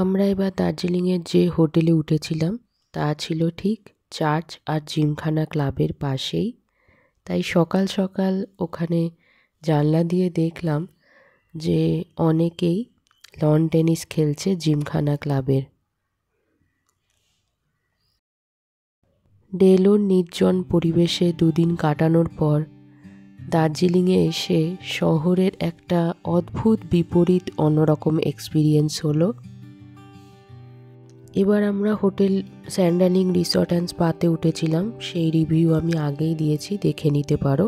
আমরা এবার দার্জিলিংয়ের যে হোটেলে উঠেছিলাম তা ছিল ঠিক চার্চ আর জিমখানা ক্লাবের পাশেই তাই সকাল সকাল ওখানে জানলা দিয়ে দেখলাম যে অনেকেই লন টেনিস খেলছে জিমখানা ক্লাবের ডেলোর নির্জন পরিবেশে দুদিন কাটানোর পর দার্জিলিংয়ে এসে শহরের একটা অদ্ভুত বিপরীত অন্যরকম এক্সপিরিয়েন্স হলো এবার আমরা হোটেল স্যান্ডালিং রিসর্ট অ্যান্ড স্পাতে উঠেছিলাম সেই রিভিউ আমি আগেই দিয়েছি দেখে নিতে পারো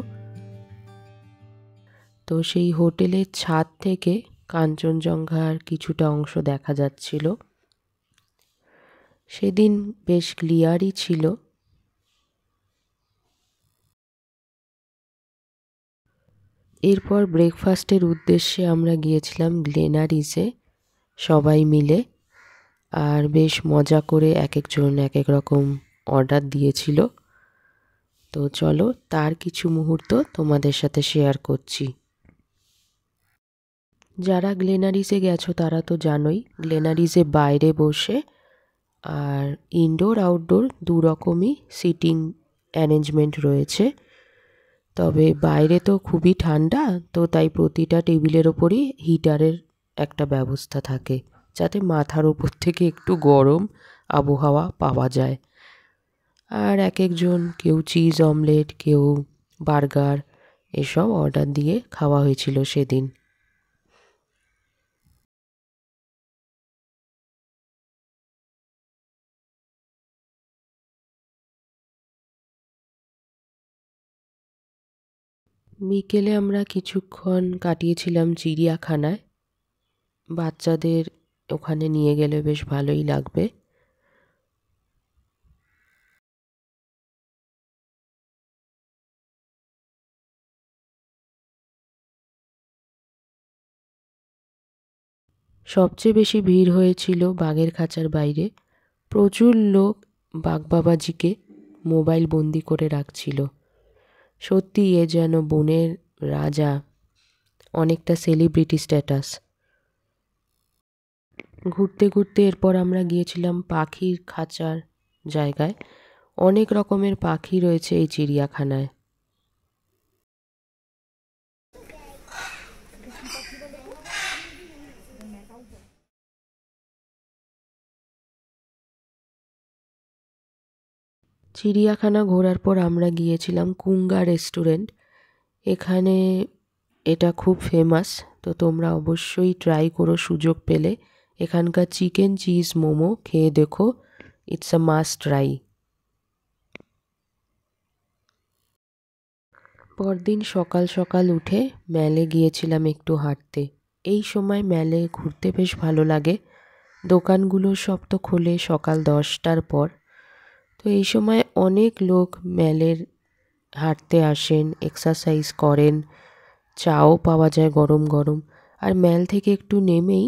তো সেই হোটেলের ছাদ থেকে কাঞ্চনজঙ্ঘার কিছুটা অংশ দেখা যাচ্ছিল সেদিন বেশ ক্লিয়ারই ছিল এরপর ব্রেকফাস্টের উদ্দেশ্যে আমরা গিয়েছিলাম গ্লেনারিসে সবাই মিলে আর বেশ মজা করে এক একজন এক এক রকম অর্ডার দিয়েছিল তো চলো তার কিছু মুহূর্ত তোমাদের সাথে শেয়ার করছি যারা গ্লেনারিসে গেছো তারা তো জানোই গ্লেনারিসে বাইরে বসে আর ইনডোর আউটডোর দু রকমই সিটিং অ্যারেঞ্জমেন্ট রয়েছে তবে বাইরে তো খুবই ঠান্ডা তো তাই প্রতিটা টেবিলের ওপরই হিটারের একটা ব্যবস্থা থাকে যাতে মাথার উপর থেকে একটু গরম আবহাওয়া পাওয়া যায় আর এক একজন কেউ চিজ অমলেট কেউ বার্গার এসব অর্ডার দিয়ে খাওয়া হয়েছিল সেদিন বিকেলে আমরা কিছুক্ষণ কাটিয়েছিলাম চিড়িয়াখানায় বাচ্চাদের ওখানে নিয়ে গেলে বেশ ভালোই লাগবে সবচেয়ে বেশি ভিড় হয়েছিল বাঘের খাঁচার বাইরে প্রচুর লোক বাঘবাবাজিকে মোবাইল বন্দি করে রাখছিল সত্যি এ যেন বনের রাজা অনেকটা সেলিব্রিটি স্ট্যাটাস ঘুরতে ঘুরতে এরপর আমরা গিয়েছিলাম পাখির খাঁচার জায়গায় অনেক রকমের পাখি রয়েছে এই চিড়িয়াখানায় চিড়িয়াখানা ঘোরার পর আমরা গিয়েছিলাম কুঙ্গা রেস্টুরেন্ট এখানে এটা খুব ফেমাস তো তোমরা অবশ্যই ট্রাই করো সুযোগ পেলে এখানকার চিকেন চিজ মোমো খেয়ে দেখো ইটস আ মাস্ট ট্রাই পরদিন সকাল সকাল উঠে ম্যালে গিয়েছিলাম একটু হাঁটতে এই সময় ম্যালে ঘুরতে বেশ ভালো লাগে দোকানগুলো সব তো খোলে সকাল দশটার পর তো এই সময় অনেক লোক ম্যালের হাঁটতে আসেন এক্সারসাইজ করেন চাও পাওয়া যায় গরম গরম আর ম্যাল থেকে একটু নেমেই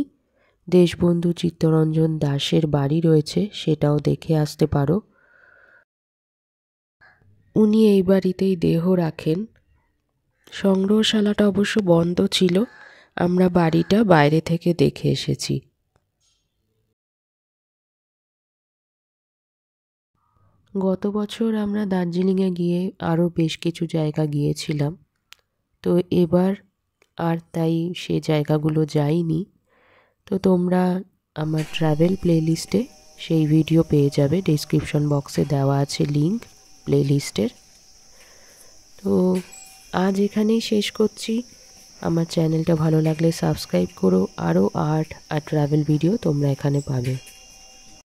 দেশবন্ধু চিত্তরঞ্জন দাসের বাড়ি রয়েছে সেটাও দেখে আসতে পারো উনি এই বাড়িতেই দেহ রাখেন সংগ্রহশালাটা অবশ্য বন্ধ ছিল আমরা বাড়িটা বাইরে থেকে দেখে এসেছি গত বছর আমরা দার্জিলিংয়ে গিয়ে আরও বেশ কিছু জায়গা গিয়েছিলাম তো এবার আর তাই সে জায়গাগুলো যাইনি তো তোমরা আমার ট্রাভেল প্লেলিস্টে সেই ভিডিও পেয়ে যাবে ডিসক্রিপশন বক্সে দেওয়া আছে লিঙ্ক প্লেলিস্টের তো আজ এখানেই শেষ করছি আমার চ্যানেলটা ভালো লাগলে সাবস্ক্রাইব করো আরও আর্ট আর ট্রাভেল ভিডিও তোমরা এখানে পাবে